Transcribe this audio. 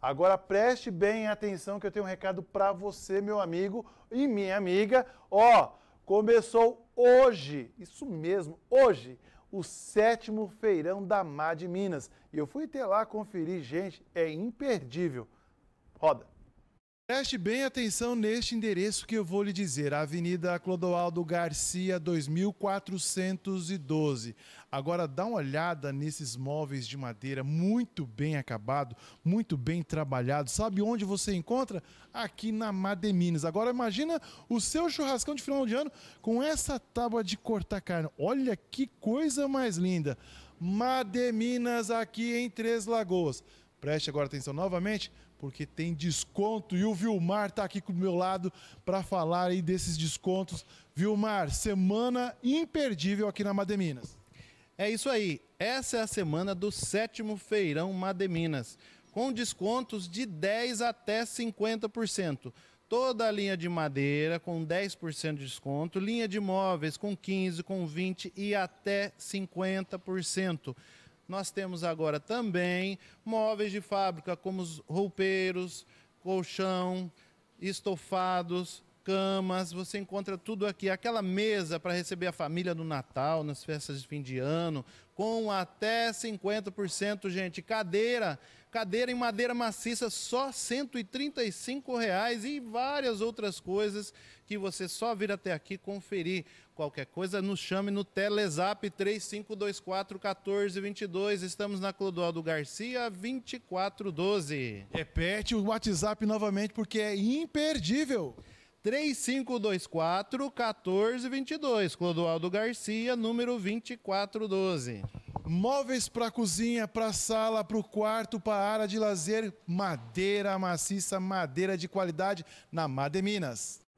Agora preste bem atenção que eu tenho um recado para você, meu amigo e minha amiga. Ó, começou hoje, isso mesmo, hoje, o sétimo feirão da MAD Minas. E eu fui até lá conferir, gente, é imperdível. Roda. Preste bem atenção neste endereço que eu vou lhe dizer, Avenida Clodoaldo Garcia, 2412. Agora dá uma olhada nesses móveis de madeira, muito bem acabado, muito bem trabalhado. Sabe onde você encontra? Aqui na Mademinas. Agora imagina o seu churrascão de final de ano com essa tábua de cortar carne. Olha que coisa mais linda. Mademinas aqui em Três Lagoas. Preste agora atenção novamente porque tem desconto e o Vilmar está aqui com o meu lado para falar aí desses descontos. Vilmar, semana imperdível aqui na Mademinas. É isso aí. Essa é a semana do sétimo feirão Mademinas, com descontos de 10 até 50% toda a linha de madeira com 10% de desconto, linha de móveis com 15, com 20 e até 50%. Nós temos agora também móveis de fábrica, como os roupeiros, colchão, estofados, camas, você encontra tudo aqui. Aquela mesa para receber a família no Natal, nas festas de fim de ano, com até 50%, gente. Cadeira, cadeira em madeira maciça, só R$ 135 reais e várias outras coisas que você só vir até aqui conferir. Qualquer coisa, nos chame no Telezap 3524 1422. Estamos na Clodoaldo Garcia 2412. Repete o WhatsApp novamente porque é imperdível. 3524 1422, Clodoaldo Garcia, número 2412. Móveis para cozinha, para sala, para o quarto, para a área de lazer, madeira maciça, madeira de qualidade na Made Minas.